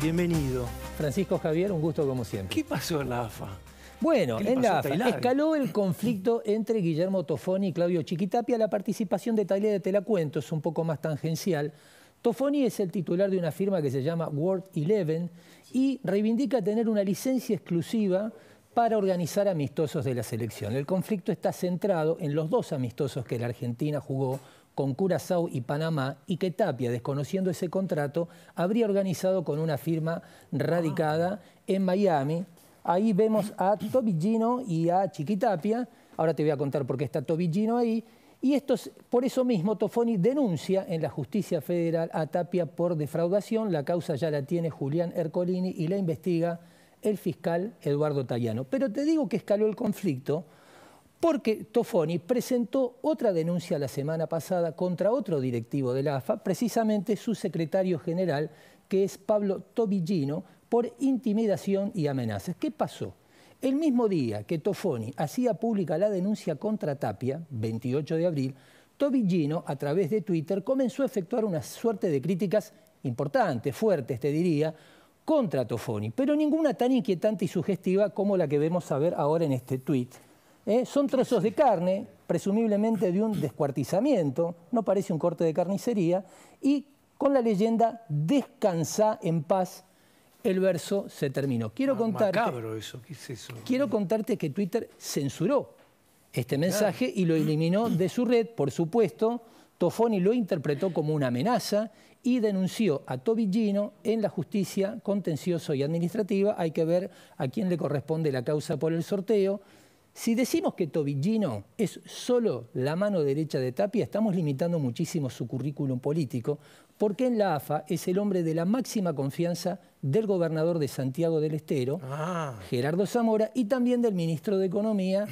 Bienvenido. Francisco Javier, un gusto como siempre. ¿Qué pasó en la AFA? Bueno, en la AFA escaló el conflicto entre Guillermo Tofoni y Claudio Chiquitapia. La participación de Talía de la es un poco más tangencial. Tofoni es el titular de una firma que se llama World Eleven y reivindica tener una licencia exclusiva para organizar amistosos de la selección. El conflicto está centrado en los dos amistosos que la Argentina jugó con Curazao y Panamá y que Tapia, desconociendo ese contrato, habría organizado con una firma radicada en Miami. Ahí vemos a Tobillino y a Tapia. Ahora te voy a contar por qué está Tobillino ahí. Y esto por eso mismo Tofoni denuncia en la justicia federal a Tapia por defraudación. La causa ya la tiene Julián Ercolini y la investiga el fiscal Eduardo Tallano. Pero te digo que escaló el conflicto porque Tofoni presentó otra denuncia la semana pasada contra otro directivo de la AFA, precisamente su secretario general, que es Pablo Tobillino, por intimidación y amenazas. ¿Qué pasó? El mismo día que Tofoni hacía pública la denuncia contra Tapia, 28 de abril, Tobillino, a través de Twitter, comenzó a efectuar una suerte de críticas importantes, fuertes, te diría, contra Tofoni, pero ninguna tan inquietante y sugestiva como la que vemos a ver ahora en este tweet. ¿eh? son trozos de carne, presumiblemente de un descuartizamiento, no parece un corte de carnicería, y con la leyenda descansa en paz, el verso se terminó. Quiero ah, contarte, eso. Quiero contarte que Twitter censuró este mensaje y lo eliminó de su red, por supuesto. Tofoni lo interpretó como una amenaza y denunció a Tobigino en la justicia contencioso y administrativa. Hay que ver a quién le corresponde la causa por el sorteo. Si decimos que Tobillino es solo la mano derecha de Tapia, estamos limitando muchísimo su currículum político, porque en la AFA es el hombre de la máxima confianza del gobernador de Santiago del Estero, ah. Gerardo Zamora, y también del ministro de Economía,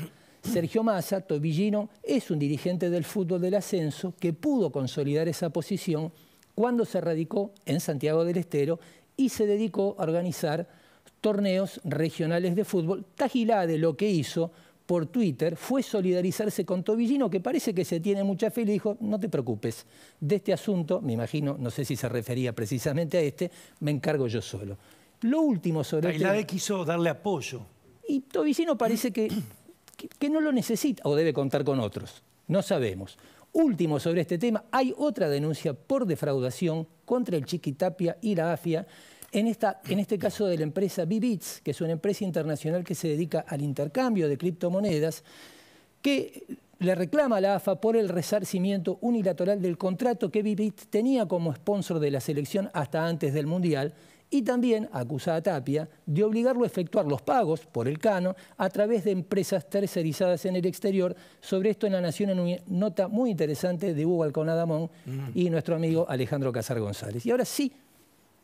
Sergio Massa. Tobillino es un dirigente del fútbol del ascenso que pudo consolidar esa posición cuando se radicó en Santiago del Estero y se dedicó a organizar torneos regionales de fútbol. Tajilade lo que hizo por Twitter fue solidarizarse con Tobillino, que parece que se tiene mucha fe y le dijo, no te preocupes, de este asunto, me imagino, no sé si se refería precisamente a este, me encargo yo solo. Lo último sobre... Ah, la quiso este- darle apoyo. Y Tobillino parece que, que, que no lo necesita o debe contar con otros, no sabemos. Último sobre este tema, hay otra denuncia por defraudación contra el Chiquitapia y la AFIA en, este caso de la empresa Bibits, que es una empresa internacional que se dedica al intercambio de criptomonedas, que le reclama a la AFA por el resarcimiento unilateral del contrato que Vibits tenía como sponsor de la selección hasta antes del Mundial y también acusa a Tapia de obligarlo a efectuar los pagos por el cano a través de empresas tercerizadas en el exterior. Sobre esto en La Nación en una nota muy interesante de Hugo Alconadamón Adamón mm. y nuestro amigo Alejandro Casar González. Y ahora sí,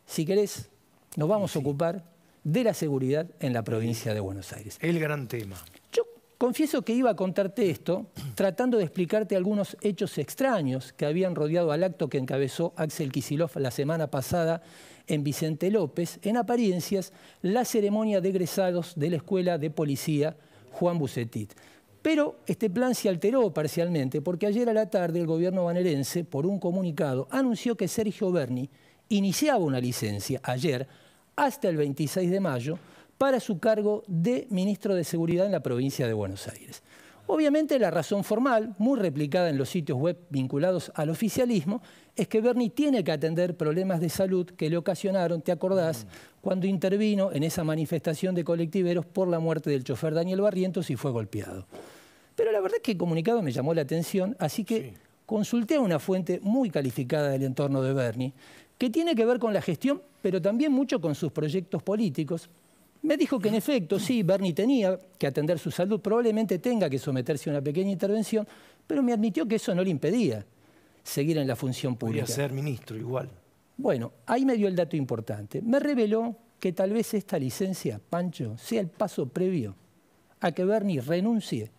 si querés, nos vamos a ocupar de la seguridad en la provincia de Buenos Aires. El gran tema. Yo confieso que iba a contarte esto tratando de explicarte algunos hechos extraños que habían rodeado al acto que encabezó Axel Kisilov la semana pasada en Vicente López, en apariencias, la ceremonia de egresados de la Escuela de Policía Juan Bucetit. Pero este plan se alteró parcialmente porque ayer a la tarde el gobierno vanerense, por un comunicado, anunció que Sergio Berni, iniciaba una licencia ayer hasta el 26 de mayo para su cargo de ministro de Seguridad en la provincia de Buenos Aires. Obviamente la razón formal, muy replicada en los sitios web vinculados al oficialismo, es que Bernie tiene que atender problemas de salud que le ocasionaron, ¿te acordás?, mm. cuando intervino en esa manifestación de colectiveros por la muerte del chofer Daniel Barrientos y fue golpeado. Pero la verdad es que el comunicado me llamó la atención, así que consulté a una fuente muy calificada del entorno de Bernie, que tiene que ver con la gestión, pero también mucho con sus proyectos políticos. Me dijo que en efecto, sí, Bernie tenía que atender su salud, probablemente tenga que someterse a una pequeña intervención, pero me admitió que eso no le impedía seguir en la función pública. Podría ser ministro igual. Bueno, ahí me dio el dato importante. Me reveló que tal vez esta licencia, Pancho, sea el paso previo a que Bernie renuncie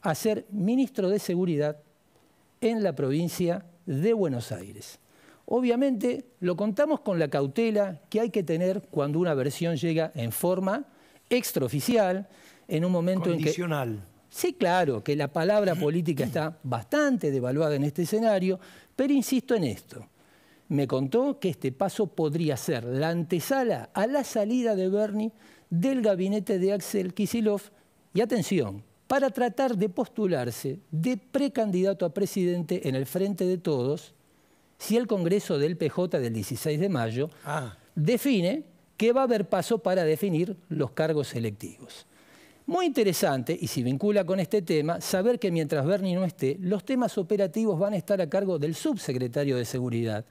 a ser ministro de Seguridad en la provincia de Buenos Aires. Obviamente lo contamos con la cautela que hay que tener cuando una versión llega en forma extraoficial, en un momento en que... Sí, claro, que la palabra política está bastante devaluada en este escenario, pero insisto en esto. Me contó que este paso podría ser la antesala a la salida de Bernie del gabinete de Axel Kisilov y atención, para tratar de postularse de precandidato a presidente en el Frente de Todos si el Congreso del PJ del 16 de mayo ah. define que va a haber paso para definir los cargos electivos. Muy interesante, y si vincula con este tema, saber que mientras Berni no esté, los temas operativos van a estar a cargo del subsecretario de Seguridad,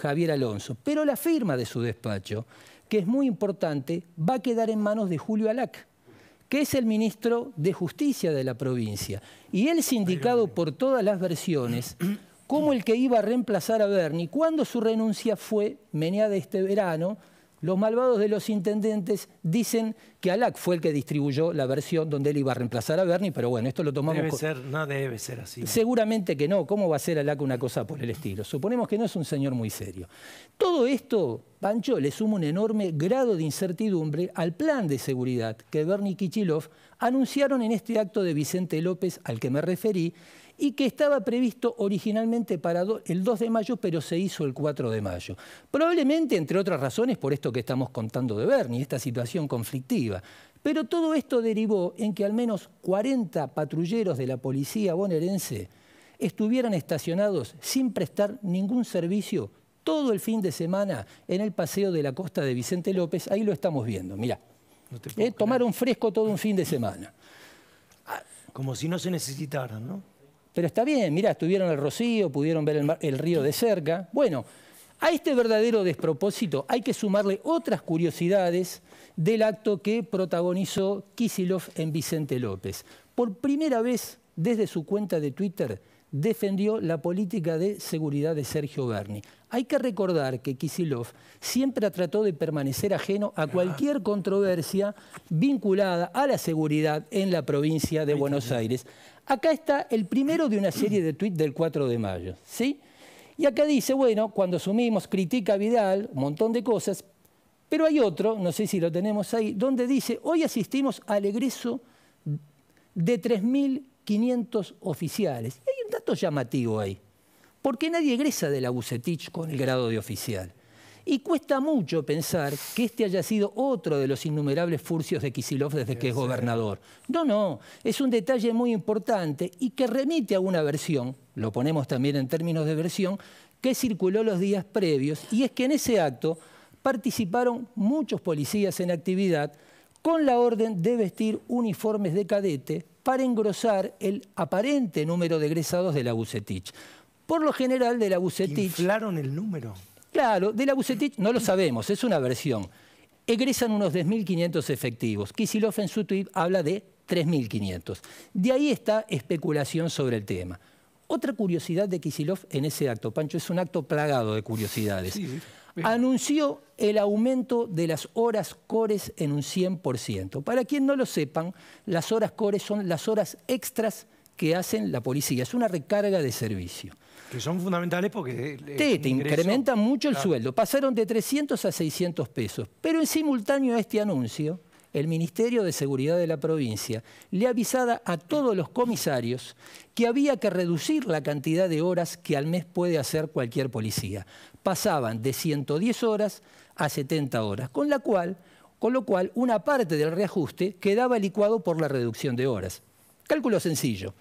Javier Alonso. Pero la firma de su despacho, que es muy importante, va a quedar en manos de Julio Alac, que es el ministro de Justicia de la provincia. Y él, sindicado por todas las versiones, como el que iba a reemplazar a Bernie, Cuando su renuncia fue meneada este verano, los malvados de los intendentes dicen que Alac fue el que distribuyó la versión donde él iba a reemplazar a Bernie, pero bueno, esto lo tomamos... Debe ser, no debe ser así. Seguramente que no. ¿Cómo va a ser Alac una cosa por el estilo? Suponemos que no es un señor muy serio. Todo esto, Pancho, le suma un enorme grado de incertidumbre al plan de seguridad que Bernie Kichilov anunciaron en este acto de Vicente López al que me referí, y que estaba previsto originalmente para el 2 de mayo, pero se hizo el 4 de mayo. Probablemente, entre otras razones, por esto que estamos contando de Bernie, esta situación conflictiva. Pero todo esto derivó en que al menos 40 patrulleros de la policía bonaerense estuvieran estacionados sin prestar ningún servicio todo el fin de semana en el paseo de la costa de Vicente López. Ahí lo estamos viendo, mirá. Eh, tomaron fresco todo un fin de semana. Como si no se necesitaran, ¿no? Pero está bien, mirá, estuvieron el Rocío, pudieron ver el, río de cerca. Bueno, a este verdadero despropósito hay que sumarle otras curiosidades del acto que protagonizó Kisilov en Vicente López. Por primera vez desde su cuenta de Twitter defendió la política de seguridad de Sergio Berni. Hay que recordar que Kisilov siempre trató de permanecer ajeno a cualquier controversia vinculada a la seguridad en la provincia de Buenos Aires. Acá está el primero de una serie de tweets del 4 de mayo, ¿sí? Y acá dice, bueno, cuando asumimos, critica Vidal, un montón de cosas, pero hay otro, no sé si lo tenemos ahí, donde dice, hoy asistimos al egreso de 3.500 oficiales. hay un dato llamativo ahí, porque nadie egresa de la Bucetich con el grado de oficial. Y cuesta mucho pensar que este haya sido otro de los innumerables furcios de Kisilov desde que es gobernador. No, no, es un detalle muy importante y que remite a una versión, lo ponemos también en términos de versión, que circuló los días previos y es que en ese acto participaron muchos policías en actividad con la orden de vestir uniformes de cadete para engrosar el aparente número de egresados de la Bucetich. Por lo general de la Bucetich... ¿Inflaron el número? Claro, de la Bucetich no lo sabemos, es una versión. Egresan unos 10.500 efectivos. Kisilov en su tweet habla de 3.500. De ahí está especulación sobre el tema. Otra curiosidad de Kisilov en ese acto, Pancho, es un acto plagado de curiosidades. Anunció el aumento de las horas cores en un 100%. Para quien no lo sepan, las horas cores son las horas extras que hacen la policía. Es una recarga de servicio. Que son fundamentales porque... te, incrementan mucho el sueldo. Pasaron de 300 a 600 pesos. Pero en simultáneo a este anuncio, el Ministerio de Seguridad de la provincia le avisaba a todos los comisarios que había que reducir la cantidad de horas que al mes puede hacer cualquier policía. Pasaban de 110 horas a 70 horas, con, la cual, con lo cual una parte del reajuste quedaba licuado por la reducción de horas. Cálculo sencillo.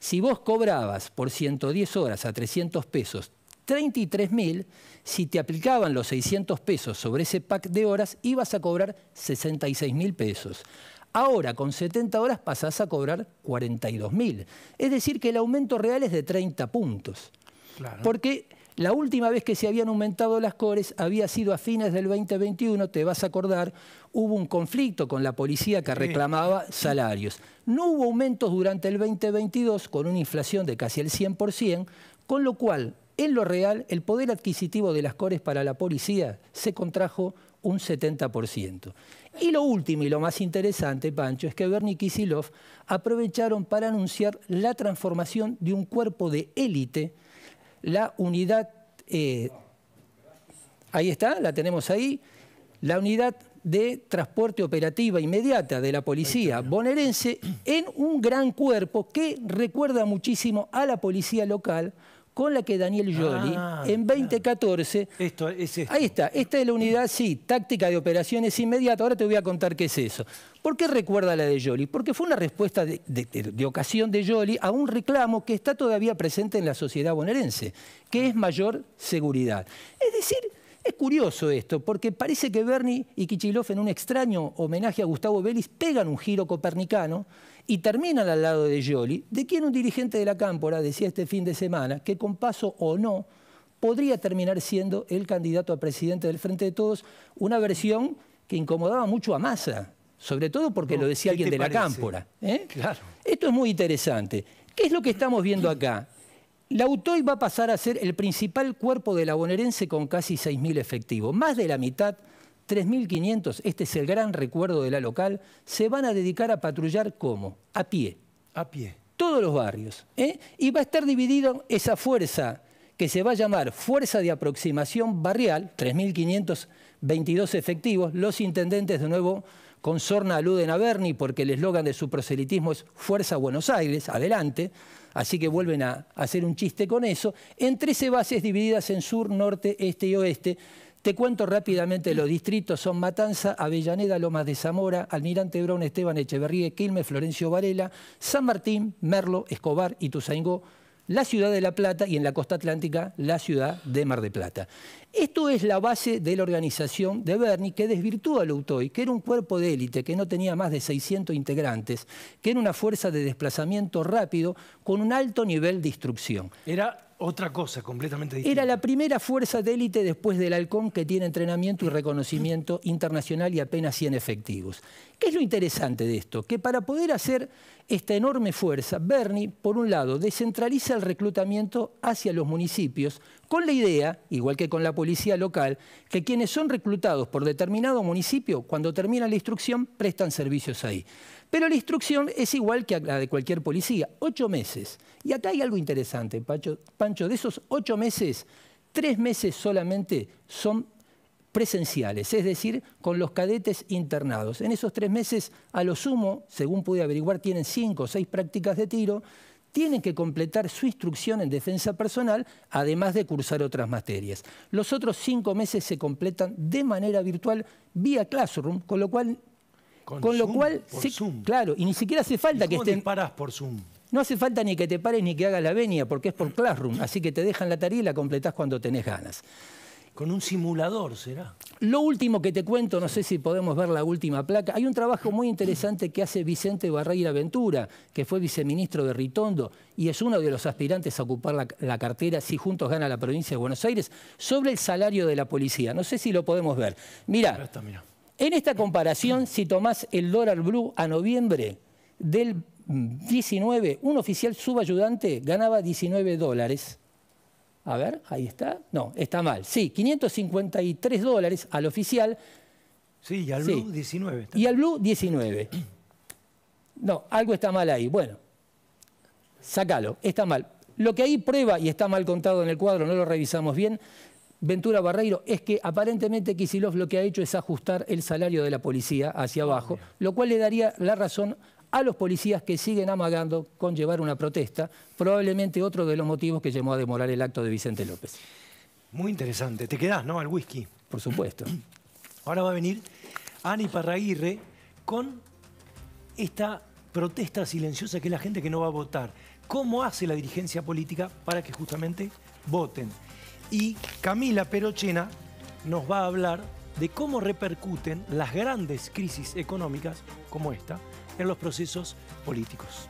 Si vos cobrabas por 110 horas a 300 pesos 33.000, si te aplicaban los 600 pesos sobre ese pack de horas, ibas a cobrar 66.000 pesos. Ahora, con 70 horas pasás a cobrar 42.000. Es decir, que el aumento real es de 30 puntos. Claro. Porque la última vez que se habían aumentado las cores había sido a fines del 2021, te vas a acordar, hubo un conflicto con la policía que reclamaba salarios. No hubo aumentos durante el 2022 con una inflación de casi el 100%, con lo cual, en lo real, el poder adquisitivo de las cores para la policía se contrajo un 70%. Y lo último y lo más interesante, Pancho, es que Bernie Kisilov aprovecharon para anunciar la transformación de un cuerpo de élite la unidad, eh, ahí está, la tenemos ahí, la unidad de transporte operativa inmediata de la policía bonaerense en un gran cuerpo que recuerda muchísimo a la policía local con la que Daniel Jolie ah, en 2014... Este. Ahí está, esta es la unidad, sí, táctica de operaciones inmediata, ahora te voy a contar qué es eso. ¿Por qué recuerda la de Jolie Porque fue una respuesta de, ocasión de Jolie a un reclamo que está todavía presente en la sociedad bonaerense, que es mayor seguridad. Es decir, es curioso esto, porque parece que Bernie y Kichilov en un extraño homenaje a Gustavo Vélez pegan un giro copernicano y terminan al lado de Gioli, de quien un dirigente de la Cámpora decía este fin de semana que con paso o no podría terminar siendo el candidato a presidente del Frente de Todos, una versión que incomodaba mucho a Massa, sobre todo porque lo decía alguien de la Cámpora. ¿eh? Esto es muy interesante. ¿Qué es lo que estamos viendo acá? La UTOI va a pasar a ser el principal cuerpo de la bonaerense con casi 6.000 efectivos. Más de la mitad, 3.500, este es el gran recuerdo de la local, se van a dedicar a patrullar ¿cómo? A pie. A pie. Todos los barrios. ¿eh? Y va a estar dividido esa fuerza que se va a llamar Fuerza de Aproximación Barrial, 3.522 efectivos. Los intendentes, de nuevo, con sorna aluden a Berni porque el eslogan de su proselitismo es Fuerza Buenos Aires, adelante así que vuelven a hacer un chiste con eso, en 13 bases divididas en sur, norte, este y oeste. Te cuento rápidamente los distritos, son Matanza, Avellaneda, Lomas de Zamora, Almirante Brown, Esteban Echeverría, Quilmes, Florencio Varela, San Martín, Merlo, Escobar, y Tusaingó, la ciudad de La Plata y en la costa atlántica, la ciudad de Mar de Plata. Esto es la base de la organización de Bernie, que desvirtúa el UTOI, que era un cuerpo de élite que no tenía más de 600 integrantes, que era una fuerza de desplazamiento rápido con un alto nivel de instrucción. Era otra cosa completamente distinta. Era la primera fuerza de élite después del halcón que tiene entrenamiento y reconocimiento internacional y apenas 100 efectivos. ¿Qué es lo interesante de esto? Que para poder hacer esta enorme fuerza, Bernie, por un lado, descentraliza el reclutamiento hacia los municipios, con la idea, igual que con la policía local, que quienes son reclutados por determinado municipio, cuando termina la instrucción, prestan servicios ahí. Pero la instrucción es igual que la de cualquier policía, ocho meses. Y acá hay algo interesante, Pancho, de esos ocho meses, tres meses solamente son presenciales, es decir, con los cadetes internados. En esos tres meses, a lo sumo, según pude averiguar, tienen cinco o seis prácticas de tiro tienen que completar su instrucción en defensa personal, además de cursar otras materias. Los otros cinco meses se completan de manera virtual vía Classroom, con lo cual... Con, lo cual, claro, y ni siquiera hace falta que estén... Te por Zoom? No hace falta ni que te pares ni que hagas la venia, porque es por Classroom, así que te dejan la tarea y la completás cuando tenés ganas. Con un simulador, ¿será? Lo último que te cuento, no sé si podemos ver la última placa, hay un trabajo muy interesante que hace Vicente Barreira Ventura, que fue viceministro de Ritondo y es uno de los aspirantes a ocupar la, cartera si juntos gana la provincia de Buenos Aires, sobre el salario de la policía. No sé si lo podemos ver. Mira, en esta comparación, si tomás el dólar blue a noviembre del 19, un oficial subayudante ganaba 19 dólares a ver, ahí está. No, está mal. Sí, 553 dólares al oficial. Sí, y al Blue 19. Y al Blue 19. No, algo está mal ahí. Bueno, sácalo, está mal. Lo que ahí prueba, y está mal contado en el cuadro, no lo revisamos bien, Ventura Barreiro, es que aparentemente Kisilov lo que ha hecho es ajustar el salario de la policía hacia ah, abajo, lo cual le daría la razón a los policías que siguen amagando con llevar una protesta, probablemente otro de los motivos que llevó a demorar el acto de Vicente López. Muy interesante. Te quedás, ¿no? Al whisky. Por supuesto. Ahora va a venir Ani Parraguirre con esta protesta silenciosa que es la gente que no va a votar. ¿Cómo hace la dirigencia política para que justamente voten? Y Camila Perochena nos va a hablar de cómo repercuten las grandes crisis económicas como esta en los procesos políticos.